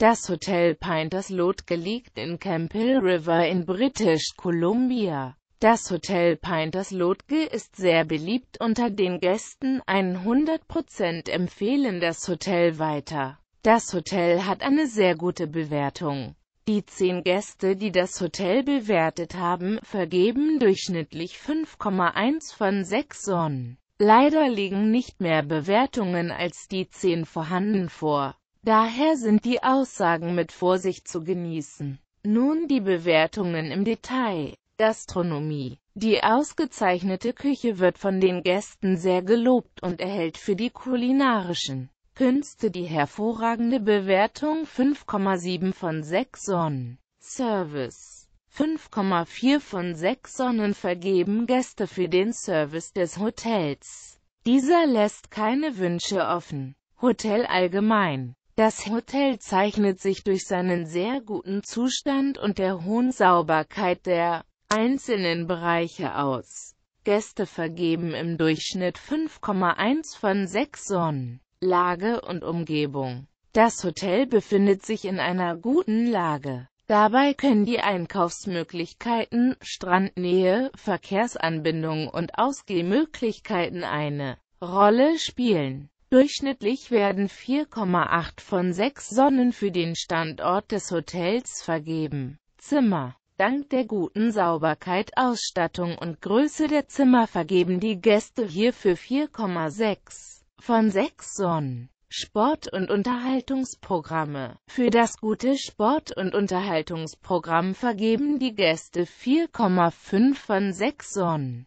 Das Hotel Painters Lodge liegt in Campbell River in British Columbia. Das Hotel Painters Lodge ist sehr beliebt unter den Gästen, 100% empfehlen das Hotel weiter. Das Hotel hat eine sehr gute Bewertung. Die 10 Gäste, die das Hotel bewertet haben, vergeben durchschnittlich 5,1 von 6 Sonnen. Leider liegen nicht mehr Bewertungen als die 10 vorhanden vor. Daher sind die Aussagen mit Vorsicht zu genießen. Nun die Bewertungen im Detail. Gastronomie. Die ausgezeichnete Küche wird von den Gästen sehr gelobt und erhält für die kulinarischen Künste die hervorragende Bewertung 5,7 von 6 Sonnen. Service 5,4 von 6 Sonnen vergeben Gäste für den Service des Hotels. Dieser lässt keine Wünsche offen. Hotel allgemein das Hotel zeichnet sich durch seinen sehr guten Zustand und der hohen Sauberkeit der einzelnen Bereiche aus. Gäste vergeben im Durchschnitt 5,1 von 6 Sonnen. Lage und Umgebung Das Hotel befindet sich in einer guten Lage. Dabei können die Einkaufsmöglichkeiten, Strandnähe, Verkehrsanbindungen und Ausgehmöglichkeiten eine Rolle spielen. Durchschnittlich werden 4,8 von 6 Sonnen für den Standort des Hotels vergeben. Zimmer Dank der guten Sauberkeit, Ausstattung und Größe der Zimmer vergeben die Gäste hierfür 4,6 von 6 Sonnen. Sport- und Unterhaltungsprogramme Für das gute Sport- und Unterhaltungsprogramm vergeben die Gäste 4,5 von 6 Sonnen.